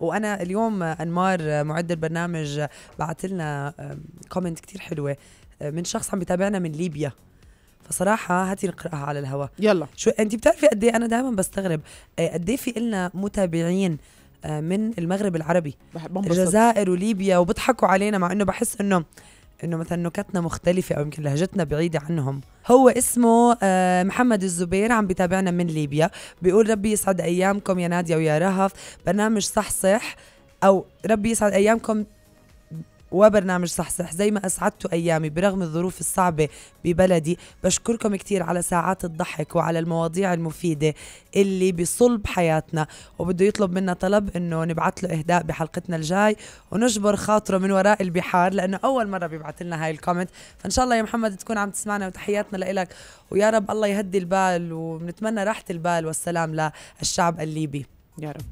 وانا اليوم انمار معد البرنامج بعت لنا كومنت كثير حلوه من شخص عم بيتابعنا من ليبيا فصراحة هاتي نقراها على الهواء يلا شو انت بتعرفي قد ايه انا دائما بستغرب آه، قد ايه في إلنا متابعين آه، من المغرب العربي الجزائر وليبيا وبضحكوا علينا مع انه بحس انه انه مثلا نكتنا مختلفه او يمكن لهجتنا بعيده عنهم هو اسمه آه، محمد الزبير عم بيتابعنا من ليبيا بيقول ربي يسعد ايامكم يا ناديه ويا رهف برنامج صح صح او ربي يسعد ايامكم وبرنامج صحصح زي ما أسعدتوا أيامي برغم الظروف الصعبة ببلدي بشكركم كتير على ساعات الضحك وعلى المواضيع المفيدة اللي بصلب حياتنا وبده يطلب منا طلب إنه نبعث له إهداء بحلقتنا الجاي ونجبر خاطره من وراء البحار لأنه أول مرة بيبعث لنا هاي الكومنت فإن شاء الله يا محمد تكون عم تسمعنا وتحياتنا لإلك ويا رب الله يهدي البال ونتمنى راحة البال والسلام للشعب الليبي يا رب